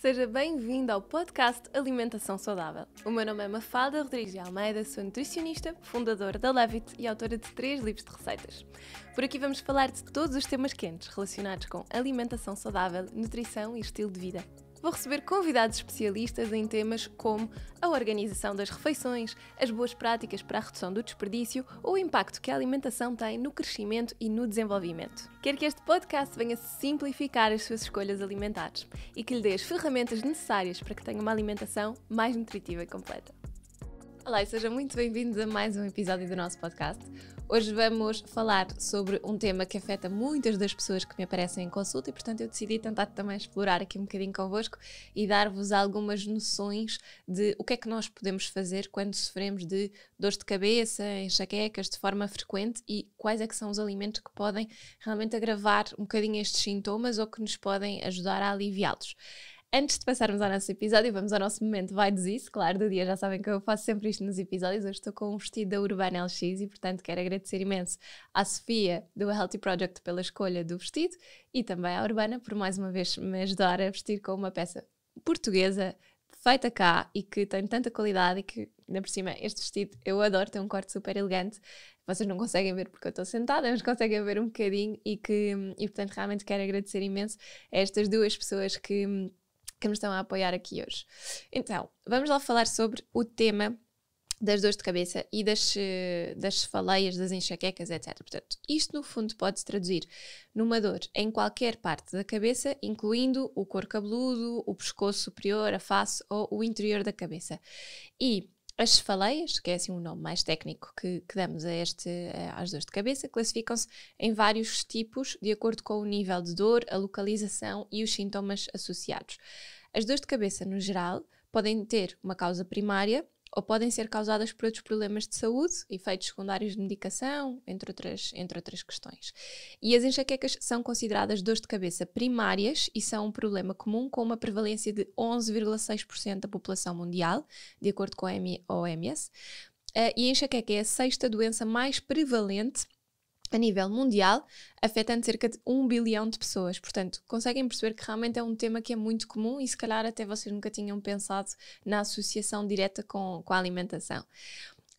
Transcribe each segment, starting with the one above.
Seja bem-vindo ao podcast Alimentação Saudável. O meu nome é Mafalda Rodrigues de Almeida, sou nutricionista, fundadora da Levit e autora de três livros de receitas. Por aqui vamos falar de todos os temas quentes relacionados com alimentação saudável, nutrição e estilo de vida vou receber convidados especialistas em temas como a organização das refeições, as boas práticas para a redução do desperdício ou o impacto que a alimentação tem no crescimento e no desenvolvimento. Quero que este podcast venha simplificar as suas escolhas alimentares e que lhe dê as ferramentas necessárias para que tenha uma alimentação mais nutritiva e completa. Olá e sejam muito bem-vindos a mais um episódio do nosso podcast. Hoje vamos falar sobre um tema que afeta muitas das pessoas que me aparecem em consulta e, portanto, eu decidi tentar também explorar aqui um bocadinho convosco e dar-vos algumas noções de o que é que nós podemos fazer quando sofremos de dores de cabeça, enxaquecas de forma frequente e quais é que são os alimentos que podem realmente agravar um bocadinho estes sintomas ou que nos podem ajudar a aliviá-los. Antes de passarmos ao nosso episódio, vamos ao nosso momento vai dizer, claro, do dia. Já sabem que eu faço sempre isto nos episódios. Hoje estou com um vestido da Urbana LX e, portanto, quero agradecer imenso à Sofia do Healthy Project pela escolha do vestido e também à Urbana por mais uma vez me ajudar a vestir com uma peça portuguesa feita cá e que tem tanta qualidade e que, ainda por cima, este vestido eu adoro, tem um corte super elegante. Vocês não conseguem ver porque eu estou sentada, mas conseguem ver um bocadinho e que, e portanto, realmente quero agradecer imenso a estas duas pessoas que que me estão a apoiar aqui hoje. Então, vamos lá falar sobre o tema das dores de cabeça e das, eh, das faleias, das enxaquecas, etc. Portanto, isto no fundo pode-se traduzir numa dor em qualquer parte da cabeça, incluindo o couro cabeludo, o pescoço superior, a face ou o interior da cabeça. E as cefaleias, que é assim um nome mais técnico que, que damos a este, eh, às dores de cabeça, classificam-se em vários tipos de acordo com o nível de dor, a localização e os sintomas associados. As dores de cabeça, no geral, podem ter uma causa primária, ou podem ser causadas por outros problemas de saúde, efeitos secundários de medicação, entre outras, entre outras questões. E as enxaquecas são consideradas dores de cabeça primárias e são um problema comum com uma prevalência de 11,6% da população mundial, de acordo com a OMS. Eh, e a enxaqueca é a sexta doença mais prevalente a nível mundial, afetando cerca de 1 bilhão de pessoas. Portanto, conseguem perceber que realmente é um tema que é muito comum e se calhar até vocês nunca tinham pensado na associação direta com, com a alimentação.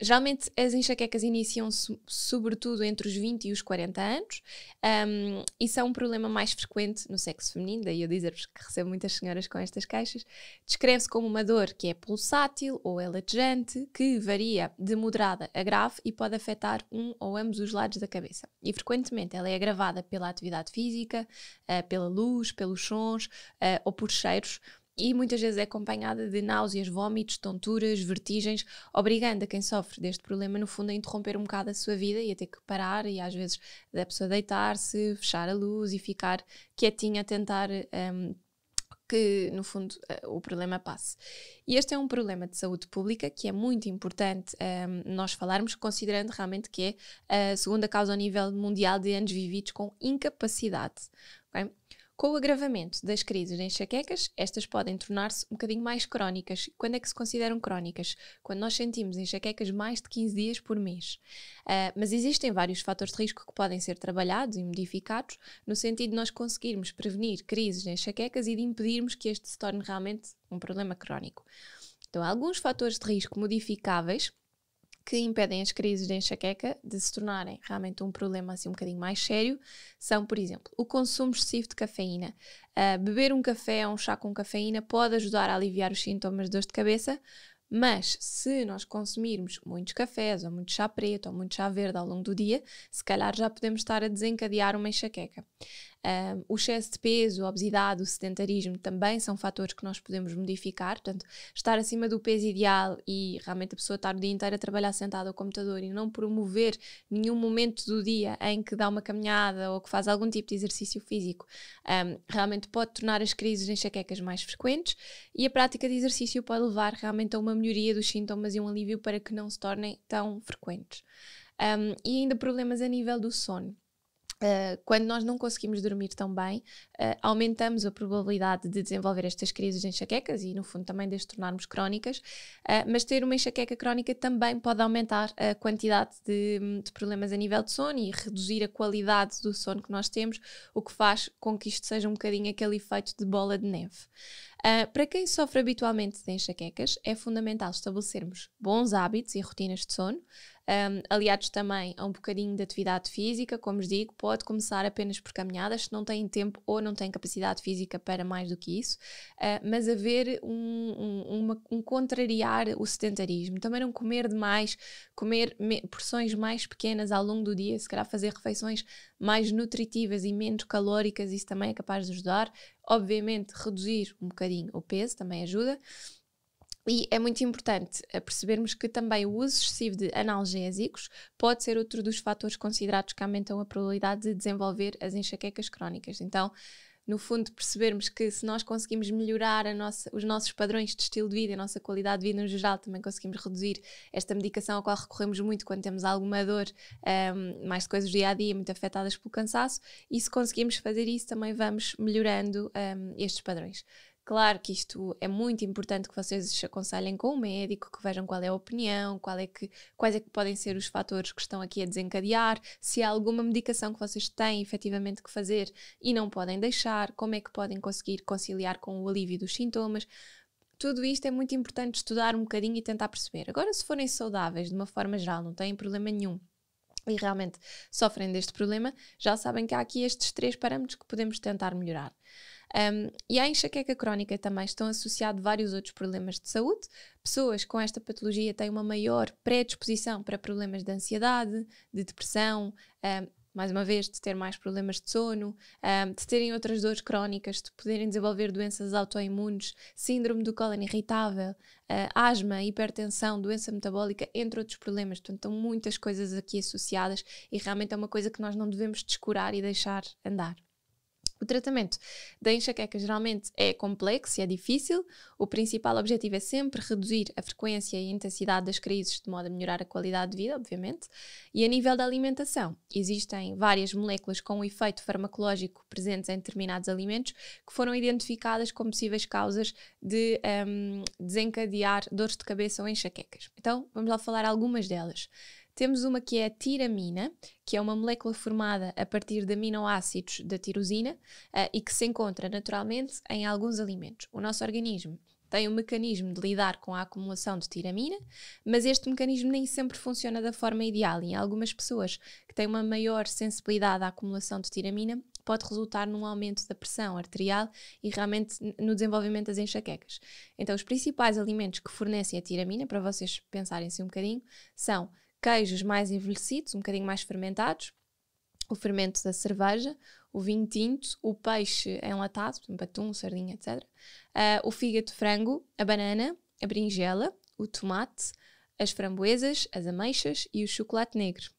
Geralmente as enxaquecas iniciam-se sobretudo entre os 20 e os 40 anos um, e são um problema mais frequente no sexo feminino, daí eu dizer-vos que recebo muitas senhoras com estas queixas. Descreve-se como uma dor que é pulsátil ou é latejante, que varia de moderada a grave e pode afetar um ou ambos os lados da cabeça. E frequentemente ela é agravada pela atividade física, uh, pela luz, pelos sons uh, ou por cheiros e muitas vezes é acompanhada de náuseas, vômitos, tonturas, vertigens, obrigando a quem sofre deste problema, no fundo, a interromper um bocado a sua vida e a ter que parar e às vezes a pessoa deitar-se, fechar a luz e ficar quietinha a tentar. Um, que, no fundo, eh, o problema passe. E este é um problema de saúde pública que é muito importante um, nós falarmos, considerando realmente que é a segunda causa ao nível mundial de anos vividos com incapacidade. Okay? Com o agravamento das crises em enxaquecas, estas podem tornar-se um bocadinho mais crónicas. Quando é que se consideram crónicas? Quando nós sentimos enxaquecas mais de 15 dias por mês. Uh, mas existem vários fatores de risco que podem ser trabalhados e modificados no sentido de nós conseguirmos prevenir crises em enxaquecas e de impedirmos que este se torne realmente um problema crónico. Então, alguns fatores de risco modificáveis que impedem as crises de enxaqueca de se tornarem realmente um problema assim um bocadinho mais sério são, por exemplo, o consumo excessivo de cafeína. Uh, beber um café ou um chá com cafeína pode ajudar a aliviar os sintomas de dor de cabeça, mas se nós consumirmos muitos cafés, ou muito chá preto, ou muito chá verde ao longo do dia, se calhar já podemos estar a desencadear uma enxaqueca. Um, o excesso de peso, a obesidade, o sedentarismo também são fatores que nós podemos modificar. Portanto, estar acima do peso ideal e realmente a pessoa estar o dia inteiro a trabalhar sentada ao computador e não promover nenhum momento do dia em que dá uma caminhada ou que faz algum tipo de exercício físico, um, realmente pode tornar as crises de enxaquecas mais frequentes e a prática de exercício pode levar realmente a uma melhoria dos sintomas e um alívio para que não se tornem tão frequentes. Um, e ainda problemas a nível do sono. Uh, quando nós não conseguimos dormir tão bem, uh, aumentamos a probabilidade de desenvolver estas crises de enxaquecas e, no fundo, também de as tornarmos crónicas. Uh, mas ter uma enxaqueca crónica também pode aumentar a quantidade de, de, problemas a nível de sono e reduzir a qualidade do sono que nós temos, o que faz com que isto seja um bocadinho aquele efeito de bola de neve. para quem sofre habitualmente de enxaquecas, é fundamental estabelecermos bons hábitos e rotinas de sono um, aliados também a um bocadinho de atividade física, como vos digo, pode começar apenas por caminhadas, se não têm tempo ou não têm capacidade física para mais do que isso, uh, mas haver um, um, uma, um contrariar o sedentarismo, também não comer demais, comer porções mais pequenas ao longo do dia, se calhar fazer refeições mais nutritivas e menos calóricas, isso também é capaz de ajudar. Obviamente, reduzir um bocadinho o peso também ajuda. E é muito importante percebermos que também o uso excessivo de analgésicos pode ser outro dos fatores considerados que aumentam a probabilidade de desenvolver as enxaquecas crónicas. Então, no fundo, percebermos que se nós conseguimos melhorar nossa, os nossos padrões de estilo de vida, a nossa qualidade de vida no geral, também conseguimos reduzir esta medicação a qual recorremos muito quando temos alguma dor, um, mais de coisas do dia a dia, muito afetadas pelo cansaço, e se conseguimos fazer isso, também vamos melhorando um, estes padrões. Claro que isto é muito importante que vocês se aconselhem com o médico, que vejam qual é a opinião, qual é que, quais é que podem ser os fatores que estão aqui a desencadear, se há alguma medicação que vocês têm efetivamente que fazer e não podem deixar, como é que podem conseguir conciliar com o alívio dos sintomas. Tudo isto é muito importante estudar um bocadinho e tentar perceber. Agora, se forem saudáveis de uma forma geral, não têm problema nenhum e realmente sofrem deste problema, já sabem que há aqui estes três parâmetros que podemos tentar melhorar. Um, e à enxaqueca crónica também estão associados vários outros problemas de saúde. Pessoas com esta patologia têm uma maior predisposição para problemas de ansiedade, de depressão, um, mais uma vez, de ter mais problemas de sono, um, de terem outras dores crónicas, de poderem desenvolver doenças autoimunes, síndrome do cólon irritável, uh, asma, hipertensão, doença metabólica, entre outros problemas. Portanto, estão muitas coisas aqui associadas e realmente é uma coisa que nós não devemos descurar e deixar andar. O tratamento da enxaqueca geralmente é complexo e é difícil. O principal objetivo é sempre reduzir a frequência e a intensidade das crises, de modo a melhorar a qualidade de vida, obviamente. E a nível da alimentação, existem várias moléculas com um efeito farmacológico presentes em determinados alimentos que foram identificadas como possíveis causas de um, desencadear dores de cabeça ou enxaquecas. Então, vamos lá falar algumas delas. Temos uma que é a tiramina, que é uma molécula formada a partir de aminoácidos da tirosina uh, e que se encontra naturalmente em alguns alimentos. O nosso organismo tem um mecanismo de lidar com a acumulação de tiramina, mas este mecanismo nem sempre funciona da forma ideal. Em algumas pessoas que têm uma maior sensibilidade à acumulação de tiramina, pode resultar num aumento da pressão arterial e realmente no desenvolvimento das enxaquecas. Então, os principais alimentos que fornecem a tiramina, para vocês pensarem-se um bocadinho, são queijos mais envelhecidos, um bocadinho mais fermentados, o fermento da cerveja, o vinho tinto, o peixe enlatado, portanto, sardinha, etc. Uh, ah, o fígado de frango, a banana, a berinjela, o tomate, as framboesas, as ameixas e o chocolate negro.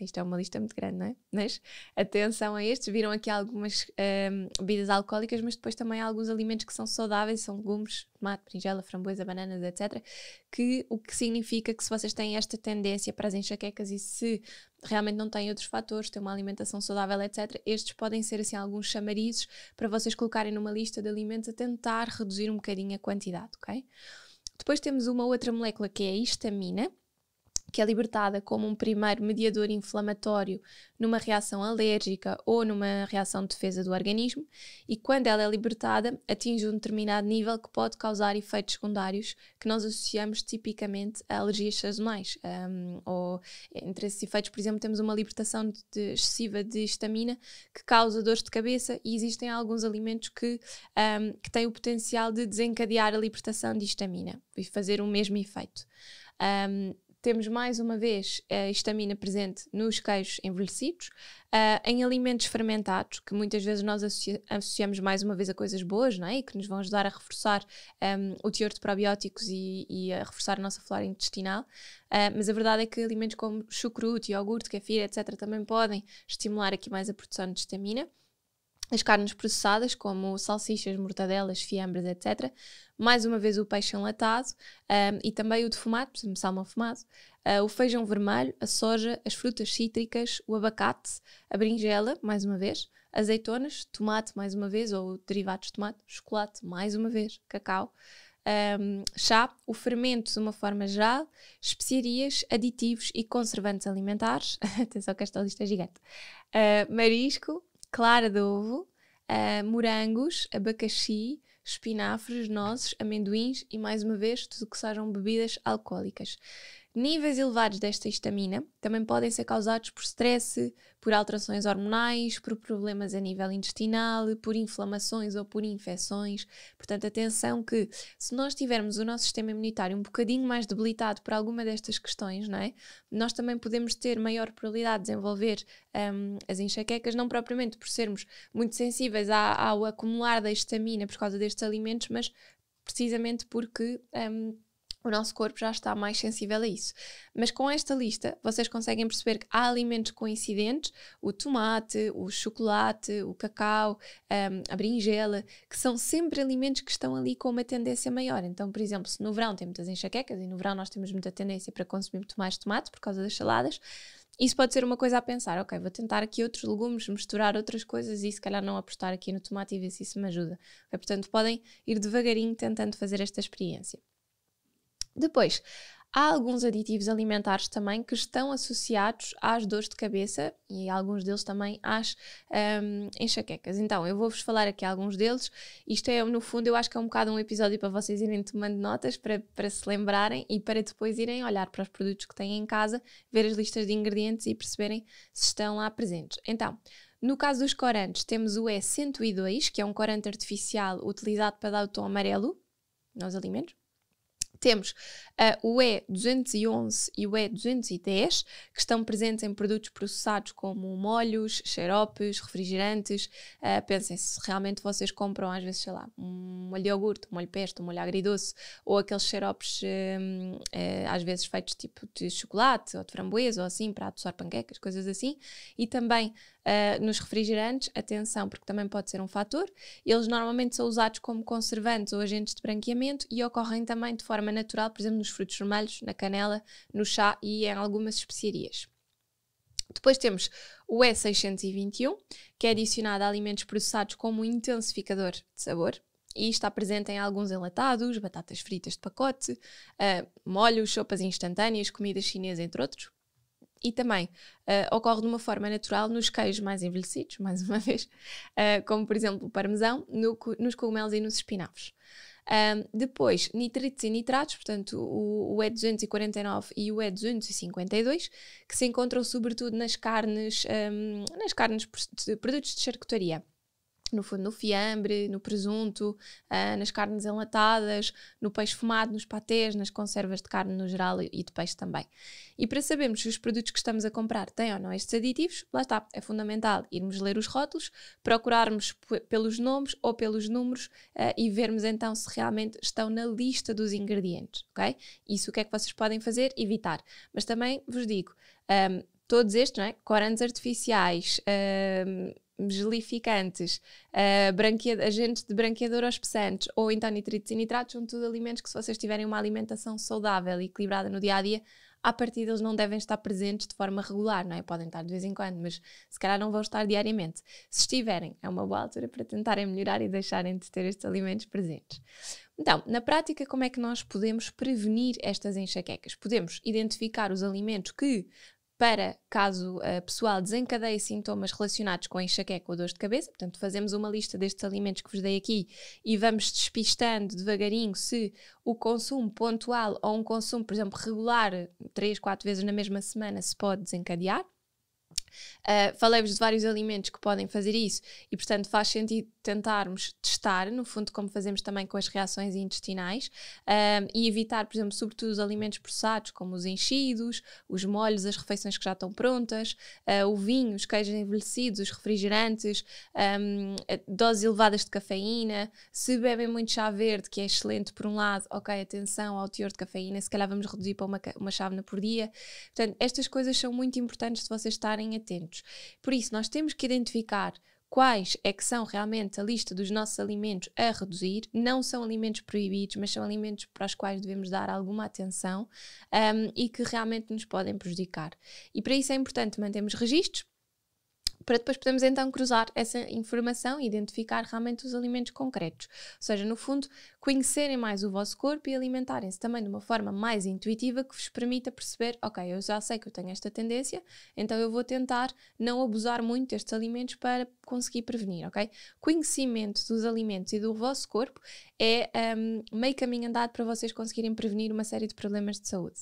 Isto é uma lista muito grande, não é? Mas atenção a estes. Viram aqui algumas hum, bebidas alcoólicas, mas depois também há alguns alimentos que são saudáveis, são legumes, tomate, pringela, framboesa, bananas, etc. Que o que significa que se vocês têm esta tendência para as enxaquecas e se realmente não têm outros fatores, têm uma alimentação saudável, etc., estes podem ser assim alguns chamarizes para vocês colocarem numa lista de alimentos a tentar reduzir um bocadinho a quantidade, ok? Depois temos uma outra molécula que é a histamina que é libertada como um primeiro mediador inflamatório numa reação alérgica ou numa reação de defesa do organismo, e quando ela é libertada, atinge um determinado nível que pode causar efeitos secundários que nós associamos tipicamente a alergias sazonais. Um, ou entre esses efeitos, por exemplo, temos uma libertação de, de, excessiva de histamina que causa dores de cabeça, e existem alguns alimentos que, um, que têm o potencial de desencadear a libertação de histamina e fazer o mesmo efeito. Um, temos mais uma vez a histamina presente nos queijos envelhecidos, uh, em alimentos fermentados, que muitas vezes nós associa associamos mais uma vez a coisas boas, não é? E que nos vão ajudar a reforçar um, o teor de probióticos e, e, a reforçar a nossa flora intestinal. Uh, mas a verdade é que alimentos como chucrute, iogurte, kefir, etc., também podem estimular aqui mais a produção de histamina as carnes processadas, como salsichas, mortadelas, fiambres, etc. Mais uma vez o peixe enlatado um, e também o defumado, por exemplo, salmão fumado, uh, o feijão vermelho, a soja, as frutas cítricas, o abacate, a berinjela, mais uma vez, azeitonas, tomate, mais uma vez, ou derivados de tomate, chocolate, mais uma vez, cacau. Um, chá, o fermento de uma forma geral, especiarias, aditivos e conservantes alimentares. Atenção que esta lista é gigante. Uh, marisco, clara de ovo, uh, morangos, abacaxi, espinafres, nozes, amendoins e, mais uma vez, tudo que sejam bebidas alcoólicas. Níveis elevados desta histamina também podem ser causados por stress, por alterações hormonais, por problemas a nível intestinal, por inflamações ou por infecções. Portanto, atenção que se nós tivermos o nosso sistema imunitário um bocadinho mais debilitado por alguma destas questões, não é? Nós também podemos ter maior probabilidade de desenvolver um, as enxaquecas, não propriamente por sermos muito sensíveis ao, ao acumular da histamina por causa destes alimentos, mas precisamente porque. Um, o nosso corpo já está mais sensível a isso. Mas com esta lista, vocês conseguem perceber que há alimentos coincidentes, o tomate, o chocolate, o cacau, hum, a berinjela, que são sempre alimentos que estão ali com uma tendência maior. Então, por exemplo, se no verão tem muitas enxaquecas, e no verão nós temos muita tendência para consumir muito mais tomate por causa das saladas, isso pode ser uma coisa a pensar, ok, vou tentar aqui outros legumes, misturar outras coisas e se calhar não apostar aqui no tomate e ver se isso me ajuda. Okay, portanto, podem ir devagarinho tentando fazer esta experiência. Depois, há alguns aditivos alimentares também que estão associados às dores de cabeça e alguns deles também às um, enxaquecas. Então, eu vou-vos falar aqui alguns deles. Isto é, no fundo, eu acho que é um bocado um episódio para vocês irem tomando notas, para, para se lembrarem e para depois irem olhar para os produtos que têm em casa, ver as listas de ingredientes e perceberem se estão lá presentes. Então, no caso dos corantes, temos o E102, que é um corante artificial utilizado para dar o tom amarelo nos alimentos temos uh, o E211 e o E210, que estão presentes em produtos processados como molhos, xaropes, refrigerantes. Uh, pensem se realmente vocês compram, às vezes, sei lá, um molho de iogurte, um molho pesto, um molho agridoce, ou aqueles xaropes, uh, às vezes feitos tipo de chocolate ou de framboesa ou assim, para adoçar panquecas, coisas assim. E também Uh, nos refrigerantes, atenção, porque também pode ser um fator. Eles normalmente são usados como conservantes ou agentes de branqueamento e ocorrem também de forma natural, por exemplo, nos frutos vermelhos, na canela, no chá e em algumas especiarias. Depois temos o E621, que é adicionado a alimentos processados como intensificador de sabor, e está presente em alguns enlatados, batatas fritas de pacote, uh, molhos, sopas instantâneas, comidas chinesas, entre outros. E também uh, ocorre de uma forma natural nos queijos mais envelhecidos, mais uma vez, uh, como por exemplo o parmesão, no, nos cogumelos e nos espinafres. Um, depois, nitritos e nitratos, portanto, o, o, E249 e o E252, que se encontram sobretudo nas carnes, um, nas carnes de produtos de charcutaria no fundo, no fiambre, no presunto, uh, nas carnes enlatadas, no peixe fumado, nos patês, nas conservas de carne no geral e de peixe também. E para sabermos se os produtos que estamos a comprar têm ou não estes aditivos, lá está, é fundamental irmos ler os rótulos, procurarmos pelos nomes ou pelos números uh, e vermos então se realmente estão na lista dos ingredientes, ok? Isso o que é que vocês podem fazer? Evitar. Mas também vos digo, um, ah, todos estes, não é? corantes artificiais, gelificantes, uh, agentes de branqueador aos peçantes ou então nitritos e nitratos, são tudo alimentos que se vocês tiverem uma alimentação saudável e equilibrada no dia a dia, à partida eles não devem estar presentes de forma regular, não é? Podem estar de vez em quando, mas se calhar não vão estar diariamente. Se estiverem, é uma boa altura para tentarem melhorar e deixarem de ter estes alimentos presentes. Então, na prática, como é que nós podemos prevenir estas enxaquecas? Podemos identificar os alimentos que para caso pessoal desencadeie sintomas relacionados com enxaqueca ou dor de cabeça. Portanto, fazemos uma lista destes alimentos que vos dei aqui e vamos despistando devagarinho se o consumo pontual ou um consumo, por exemplo, regular, 3, 4 vezes na mesma semana, se pode desencadear. Uh, Falei-vos de vários alimentos que podem fazer isso e, portanto, faz sentido tentarmos testar, no fundo, como fazemos também com as reações intestinais, uh, e evitar, por exemplo, sobretudo os alimentos processados, como os enchidos, os molhos, as refeições que já estão prontas, uh, o vinho, os queijos envelhecidos, os refrigerantes, um, doses elevadas de cafeína. Se bebem muito chá verde, que é excelente por um lado, ok, atenção ao teor de cafeína, se calhar vamos reduzir para uma, uma chávena por dia. Portanto, estas coisas são muito importantes de vocês estarem atentos. Por isso, nós temos que identificar quais é que são realmente a lista dos nossos alimentos a reduzir. Não são alimentos proibidos, mas são alimentos para os quais devemos dar alguma atenção um, e que realmente nos podem prejudicar. E para isso é importante mantermos registros para depois podermos então cruzar essa informação e identificar realmente os alimentos concretos. Ou seja, no fundo, conhecerem mais o vosso corpo e alimentarem-se também de uma forma mais intuitiva que vos permita perceber, ok, eu já sei que eu tenho esta tendência, então eu vou tentar não abusar muito destes alimentos para conseguir prevenir, ok? Conhecimento dos alimentos e do vosso corpo é um, meio caminho andado para vocês conseguirem prevenir uma série de problemas de saúde.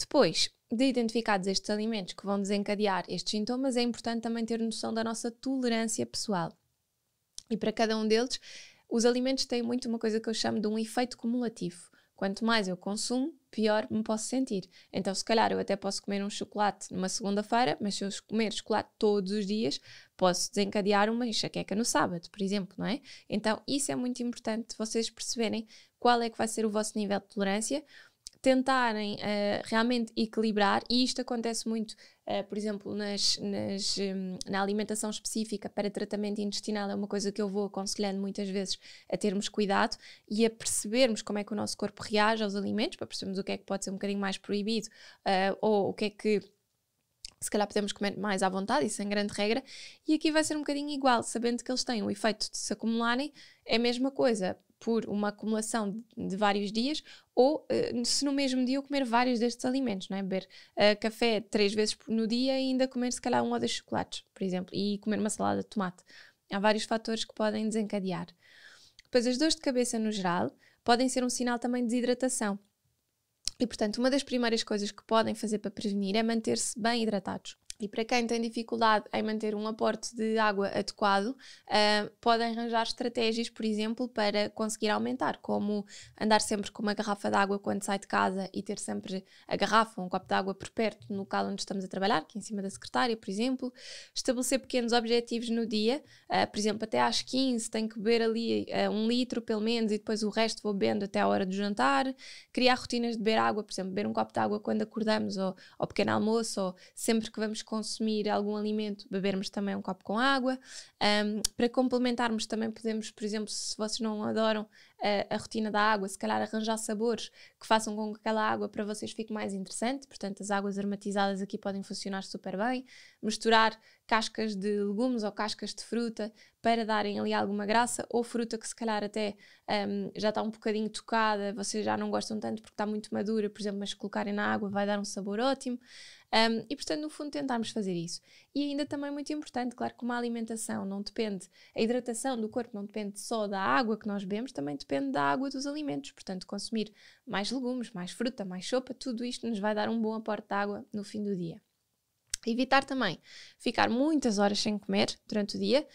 Depois de identificados estes alimentos que vão desencadear estes sintomas, é importante também ter noção da nossa tolerância pessoal. E para cada um deles, os alimentos têm muito uma coisa que eu chamo de um efeito cumulativo. Quanto mais eu consumo, pior me posso sentir. Então, se calhar, eu até posso comer um chocolate numa segunda-feira, mas se eu comer chocolate todos os dias, posso desencadear uma enxaqueca no sábado, por exemplo, não é? Então, isso é muito importante vocês perceberem qual é que vai ser o vosso nível de tolerância tentarem uh, realmente equilibrar, e isto acontece muito, uh, por exemplo, nas, nas um, na alimentação específica para tratamento intestinal, é uma coisa que eu vou aconselhando muitas vezes a termos cuidado e a percebermos como é que o nosso corpo reage aos alimentos, para percebermos o que é que pode ser um bocadinho mais proibido uh, ou o que é que se calhar podemos comer mais à vontade isso sem grande regra, e aqui vai ser um bocadinho igual, sabendo que eles têm o efeito de se acumularem, é a mesma coisa por uma acumulação de vários dias ou eh, se no mesmo dia eu comer vários destes alimentos, não é? Beber uh, café três vezes no dia e ainda comer se calhar um ou dois chocolates, por exemplo, e comer uma salada de tomate. Há vários fatores que podem desencadear. Depois, as dores de cabeça no geral podem ser um sinal também de desidratação. E, portanto, uma das primeiras coisas que podem fazer para prevenir é manter-se bem hidratados. E para quem tem dificuldade em manter um aporte de água adequado, uh, ah, podem arranjar estratégias, por exemplo, para conseguir aumentar, como andar sempre com uma garrafa de água quando sai de casa e ter sempre a garrafa ou um copo de água por perto no local onde estamos a trabalhar, aqui é em cima da secretária, por exemplo. Estabelecer pequenos objetivos no dia, uh, por exemplo, até às 15 tenho que beber ali uh, um litro pelo menos e depois o resto vou bebendo até à hora do jantar. Criar rotinas de beber água, por exemplo, beber um copo de água quando acordamos ou ao pequeno almoço ou sempre que vamos consumir algum alimento, bebermos também um copo com água. Um, para complementarmos também podemos, por exemplo, se vocês não adoram a, rotina da água, se calhar arranjar sabores que façam com que aquela água para vocês fique mais interessante. Portanto, as águas aromatizadas aqui podem funcionar super bem. Misturar cascas de legumes ou cascas de fruta para darem ali alguma graça, ou fruta que se calhar até um, já está um bocadinho tocada, vocês já não gostam tanto porque está muito madura, por exemplo, mas colocarem na água vai dar um sabor ótimo. Um, e portanto, no fundo, tentarmos fazer isso. E ainda também é muito importante, claro, como a alimentação não depende, a hidratação do corpo não depende só da água que nós bebemos, também depende da água dos alimentos. Portanto, consumir mais legumes, mais fruta, mais sopa, tudo isto nos vai dar um bom aporte de água no fim do dia. Evitar também ficar muitas horas sem comer durante o dia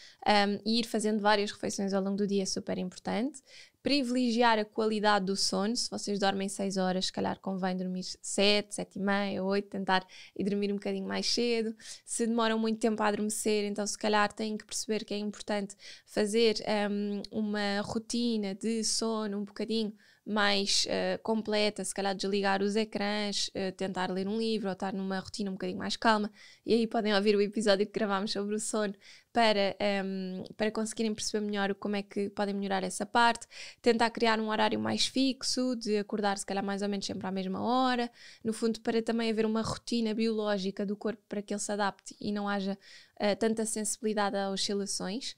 um, e ir fazendo várias refeições ao longo do dia é super importante. Privilegiar a qualidade do sono. Se vocês dormem 6 horas, se calhar convém dormir 7, 7 e meia, 8, tentar e dormir um bocadinho mais cedo. Se demoram muito tempo a adormecer, então se calhar têm que perceber que é importante fazer um, uma rotina de sono um bocadinho mais uh, completa, se calhar desligar os ecrãs, uh, tentar ler um livro ou estar numa rotina um bocadinho mais calma. E aí podem ouvir o episódio que gravámos sobre o sono para, um, ehm, para conseguirem perceber melhor como é que podem melhorar essa parte. Tentar criar um horário mais fixo, de acordar se calhar mais ou menos sempre à mesma hora. No fundo, para também haver uma rotina biológica do corpo para que ele se adapte e não haja uh, tanta sensibilidade a oscilações.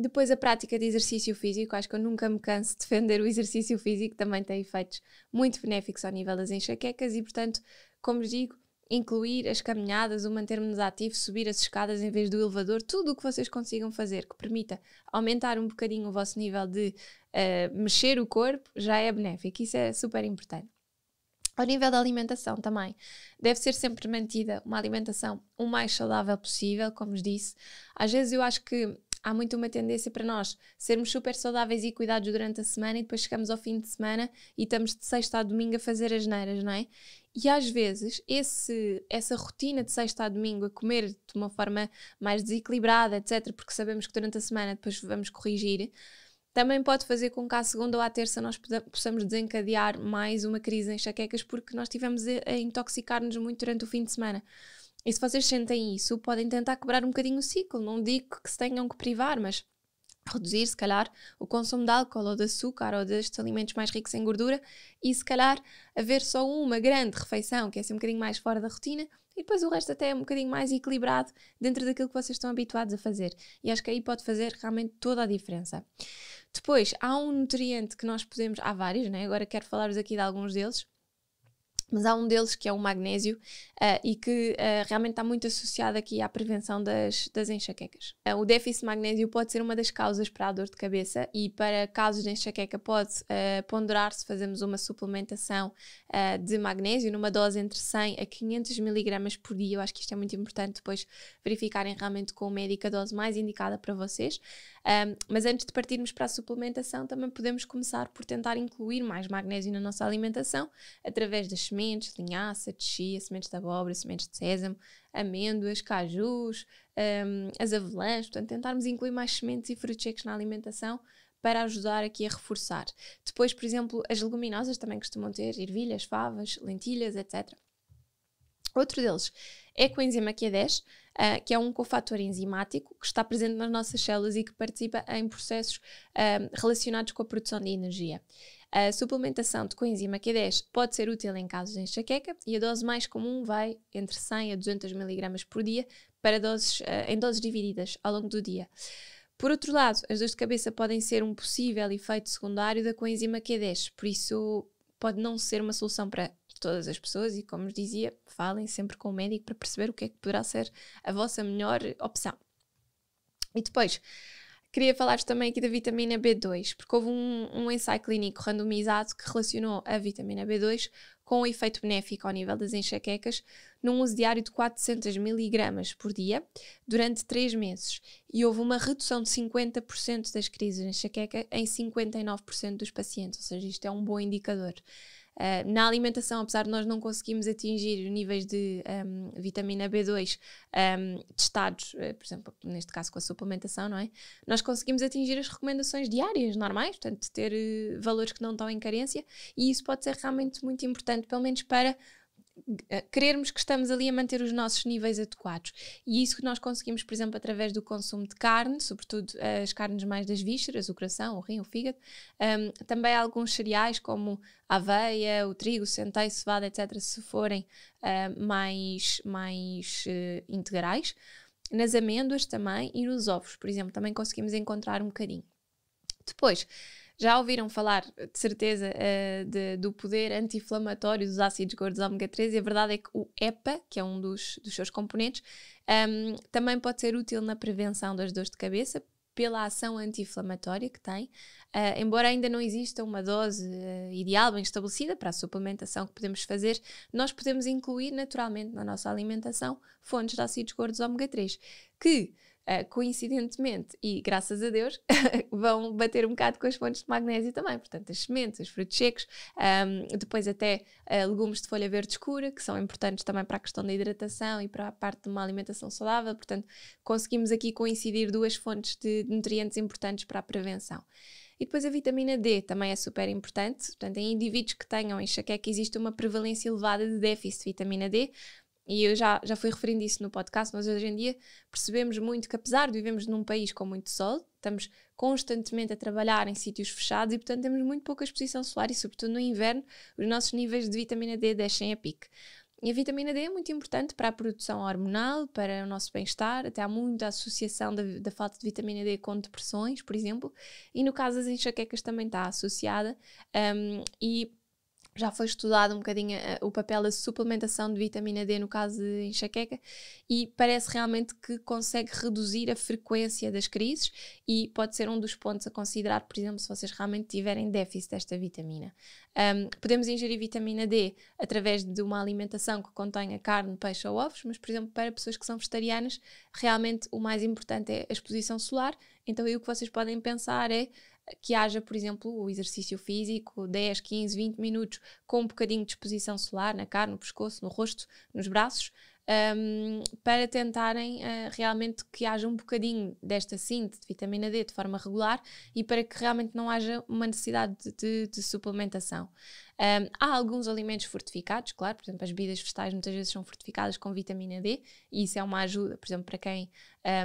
Depois a prática de exercício físico, acho que eu nunca me canso de defender o exercício físico, também tem efeitos muito benéficos ao nível das enxaquecas e, portanto, como digo, incluir as caminhadas, o manter-nos ativos, subir as escadas em vez do elevador, tudo o que vocês consigam fazer que permita aumentar um bocadinho o vosso nível de uh, mexer o corpo já é benéfico, isso é super importante. Ao nível da alimentação também, deve ser sempre mantida uma alimentação o mais saudável possível, como disse. Às vezes eu acho que há muito uma tendência para nós sermos super saudáveis e cuidados durante a semana e depois chegamos ao fim de semana e estamos de sexta a domingo a fazer as neiras, não é? E às vezes esse, essa rotina de sexta a domingo a comer de uma forma mais desequilibrada, etc., porque sabemos que durante a semana depois vamos corrigir, também pode fazer com que à segunda ou à terça nós possamos desencadear mais uma crise em enxaquecas porque nós estivemos a intoxicar-nos muito durante o fim de semana. E se vocês sentem isso, podem tentar quebrar um bocadinho o ciclo. Não digo que se tenham que privar, mas reduzir, se calhar, o consumo de álcool ou de açúcar ou destes alimentos mais ricos em gordura e, se calhar, haver só uma grande refeição, que é assim um bocadinho mais fora da rotina, e depois o resto até é um bocadinho mais equilibrado dentro daquilo que vocês estão habituados a fazer. E acho que aí pode fazer realmente toda a diferença. Depois, há um nutriente que nós podemos, há vários, né? agora quero falar-vos aqui de alguns deles, mas há um deles que é o magnésio uh, e que uh, realmente está muito associado aqui à prevenção das, das enxaquecas. Uh, o déficit de magnésio pode ser uma das causas para a dor de cabeça e para casos de enxaqueca pode ponderar se fazemos uma suplementação de magnésio numa dose entre 100 a 500 miligramas por dia. Eu acho que isto é muito importante depois verificarem realmente com o médico a dose mais indicada para vocês. Um, mas antes de partirmos para a suplementação, também podemos começar por tentar incluir mais magnésio na nossa alimentação através das sementes, linhaça, de chia, sementes de abóbora, sementes de sésamo, amêndoas, cajus, um, as avelãs, portanto, tentarmos incluir mais sementes e frutos secos na alimentação para ajudar aqui a reforçar. Depois, por exemplo, as leguminosas também costumam ter ervilhas, favas, lentilhas, etc. Outro deles é a coenzima Q10, uh, que é um cofator enzimático que está presente nas nossas células e que participa em processos ah, relacionados com a produção de energia. A suplementação de coenzima Q10 pode ser útil em casos de enxaqueca e a dose mais comum vai entre 100 a 200 mg por dia para doses, uh, em doses divididas ao longo do dia. Por outro lado, as dores de cabeça podem ser um possível efeito secundário da coenzima Q10, por isso pode não ser uma solução para todas as pessoas e, como dizia, falem sempre com o médico para perceber o que é que poderá ser a vossa melhor opção. E depois, queria falar vos também aqui da vitamina B2, porque houve um, um ensaio clínico randomizado que relacionou a vitamina B2 com o efeito benéfico ao nível das enxaquecas num uso diário de 400 miligramas por dia durante 3 meses e houve uma redução de 50% das crises de enxaqueca em 59% dos pacientes, ou seja, isto é um bom indicador. Uh, na alimentação, apesar de nós não conseguirmos atingir níveis de um, ehm, vitamina B2 um, ehm, testados, uh, por exemplo, neste caso com a suplementação, não é? Nós conseguimos atingir as recomendações diárias normais, portanto, ter uh, valores que não estão em carência, e isso pode ser realmente muito importante, pelo menos para eh, querermos que estamos ali a manter os nossos níveis adequados. E isso que nós conseguimos, por exemplo, através do consumo de carne, sobretudo eh, as carnes mais das vísceras, o coração, o rim, o fígado, um, ehm, também alguns cereais como a aveia, o trigo, o centeio, cevada, etc., se forem uh, mais, mais uh, integrais. Nas amêndoas também e nos ovos, por exemplo, também conseguimos encontrar um bocadinho. Depois, já ouviram falar, de certeza, uh, de, do poder anti-inflamatório dos ácidos gordos ômega 3 e a verdade é que o EPA, que é um dos, dos seus componentes, um, ehm, também pode ser útil na prevenção das dores de cabeça, pela ação anti-inflamatória que tem, uh, embora ainda não exista uma dose uh, ideal bem estabelecida para a suplementação que podemos fazer, nós podemos incluir naturalmente na nossa alimentação fontes de ácidos gordos ômega 3, que Uh, coincidentemente, e graças a Deus, vão bater um bocado com as fontes de magnésio também. Portanto, as sementes, os frutos secos, um, depois até uh, legumes de folha verde escura, que são importantes também para a questão da hidratação e para a parte de uma alimentação saudável. Portanto, conseguimos aqui coincidir duas fontes de nutrientes importantes para a prevenção. E depois a vitamina D também é super importante. Portanto, em indivíduos que tenham enxaqueca, existe uma prevalência elevada de déficit de vitamina D, e eu já, já fui referindo isso no podcast, mas hoje em dia percebemos muito que, apesar de vivemos num país com muito sol, estamos constantemente a trabalhar em sítios fechados e, portanto, temos muito pouca exposição solar e, sobretudo no inverno, os nossos níveis de vitamina D descem a pique. E a vitamina D é muito importante para a produção hormonal, para o nosso bem-estar, até há muita associação da, da, falta de vitamina D com depressões, por exemplo, e no caso das enxaquecas também está associada, um, e já foi estudado um bocadinho eh, o papel da suplementação de vitamina D no caso de enxaqueca e parece realmente que consegue reduzir a frequência das crises e pode ser um dos pontos a considerar, por exemplo, se vocês realmente tiverem déficit desta vitamina. Um, podemos ingerir vitamina D através de uma alimentação que contenha carne, peixe ou ovos, mas, por exemplo, para pessoas que são vegetarianas, realmente o mais importante é a exposição solar então aí o que vocês podem pensar é que haja, por exemplo, o exercício físico, 10, 15, 20 minutos, com um bocadinho de exposição solar na cara, no pescoço, no rosto, nos braços, um, para tentarem uh, realmente que haja um bocadinho desta síntese de vitamina D de forma regular e para que realmente não haja uma necessidade de, de, de suplementação. Um, há alguns alimentos fortificados, claro, por exemplo, as bebidas vegetais muitas vezes são fortificadas com vitamina D e isso é uma ajuda, por exemplo, para quem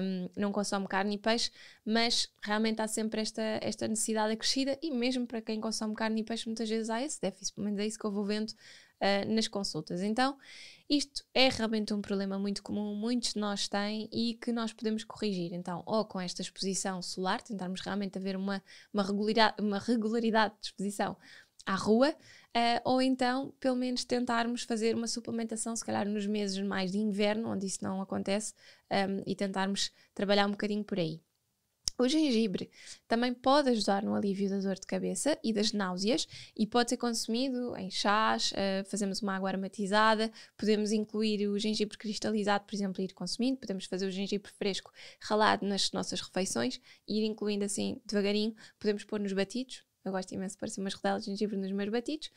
um, não consome carne e peixe, mas realmente há sempre esta, esta necessidade acrescida e mesmo para quem consome carne e peixe muitas vezes há esse déficit, pelo menos é isso que eu vou vendo uh, nas consultas. Então, isto é realmente um problema muito comum, muitos de nós têm e que nós podemos corrigir. Então, ou com esta exposição solar, tentarmos realmente haver uma, uma, regularidade, uma regularidade de exposição à rua, uh, ou então, pelo menos, tentarmos fazer uma suplementação, se calhar nos meses mais de inverno, onde isso não acontece, um, ehm, e tentarmos trabalhar um bocadinho por aí. O gengibre também pode ajudar no alívio da dor de cabeça e das náuseas e pode ser consumido em chás, uh, fazemos uma água aromatizada, podemos incluir o gengibre cristalizado, por exemplo, e ir consumindo, podemos fazer o gengibre fresco ralado nas nossas refeições e ir incluindo assim devagarinho, podemos pôr nos batidos, eu gosto imenso de parecer assim umas rodelas de gengibre nos meus batidos.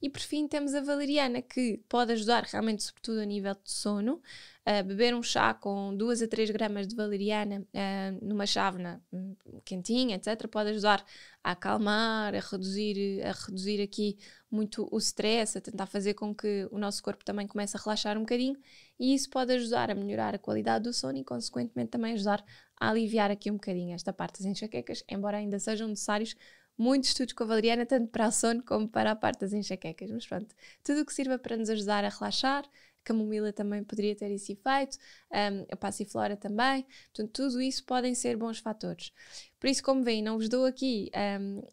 E por fim temos a valeriana, que pode ajudar realmente, sobretudo a nível de sono. Uh, beber um chá com 2 a 3 gramas de valeriana uh, numa chávena hum, quentinha, etc., pode ajudar a acalmar, a reduzir, a reduzir aqui muito o stress, a tentar fazer com que o nosso corpo também comece a relaxar um bocadinho. E isso pode ajudar a melhorar a qualidade do sono e, consequentemente, também ajudar a aliviar aqui um bocadinho esta parte das enxaquecas, embora ainda sejam necessários muitos estudos com a valeriana, tanto para a sono como para a parte das enxaquecas. Mas pronto, tudo o que sirva para nos ajudar a relaxar, camomila também poderia ter esse efeito, um, a passiflora também, portanto, tudo isso podem ser bons fatores. Por isso, como veem, não vos dou aqui um, uh,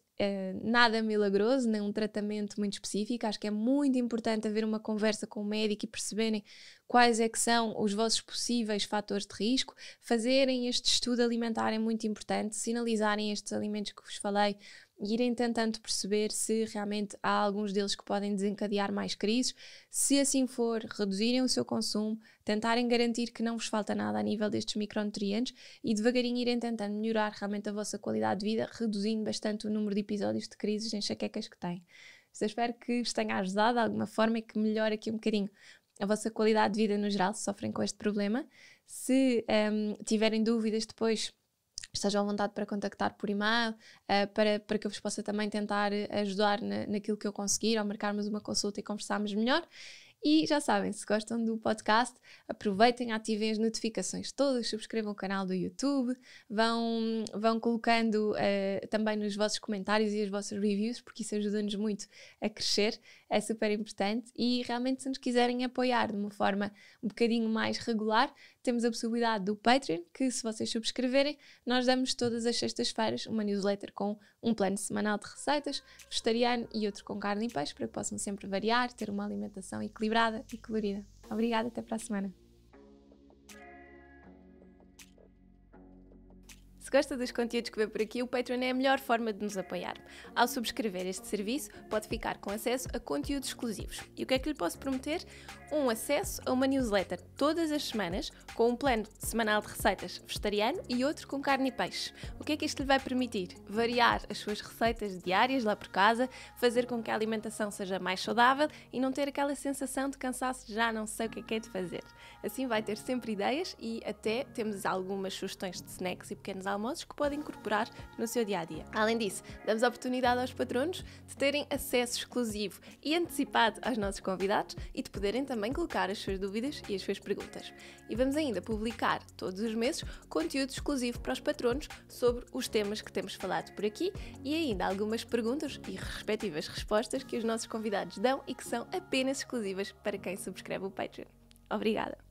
nada milagroso, nem um tratamento muito específico, acho que é muito importante haver uma conversa com o médico e perceberem quais é que são os vossos possíveis fatores de risco, fazerem este estudo alimentar é muito importante, sinalizarem estes alimentos que vos falei, irem tentando perceber se realmente há alguns deles que podem desencadear mais crises. Se assim for, reduzirem o seu consumo, tentarem garantir que não vos falta nada a nível destes micronutrientes e devagarinho irem tentando melhorar realmente a vossa qualidade de vida, reduzindo bastante o número de episódios de crises, em enxaquecas que têm. Eu espero que vos tenha ajudado de alguma forma e que melhore aqui um bocadinho a vossa qualidade de vida no geral, se sofrem com este problema. Se um, tiverem dúvidas depois, estejam à vontade para contactar por e-mail, uh, para, para que eu vos possa também tentar eh, ajudar na, naquilo que eu conseguir, ou marcarmos uma consulta e conversarmos melhor. E já sabem, se gostam do podcast, aproveitem, ativem as notificações todas, subscrevam o canal do YouTube, vão, vão colocando uh, também nos vossos comentários e as vossas reviews, porque isso ajuda-nos muito a crescer, é super importante. E realmente, se nos quiserem apoiar de uma forma um bocadinho mais regular, temos a possibilidade do Patreon, que se vocês subscreverem, nós damos todas as sextas-feiras uma newsletter com um plano semanal de receitas, vegetariano e outro com carne e peixe, para que possam sempre variar, ter uma alimentação equilibrada e colorida. Obrigada, até para a semana. Se gosta dos conteúdos que vê por aqui, o Patreon é a melhor forma de nos apoiar. Ao subscrever este serviço, pode ficar com acesso a conteúdos exclusivos. E o que é que lhe posso prometer? Um acesso a uma newsletter todas as semanas, com um plano semanal de receitas vegetariano e outro com carne e peixe. O que é que isto lhe vai permitir? Variar as suas receitas diárias lá por casa, fazer com que a alimentação seja mais saudável e não ter aquela sensação de cansaço já não sei o que é que é de fazer. Assim vai ter sempre ideias e até temos algumas sugestões de snacks e pequenos almoços almoços que podem incorporar no seu dia a dia. Além disso, damos a oportunidade aos patronos de terem acesso exclusivo e antecipado aos nossos convidados e de poderem também colocar as suas dúvidas e as suas perguntas. E vamos ainda publicar todos os meses conteúdo exclusivo para os patronos sobre os temas que temos falado por aqui e ainda algumas perguntas e respectivas respostas que os nossos convidados dão e que são apenas exclusivas para quem subscreve o Patreon. Obrigada!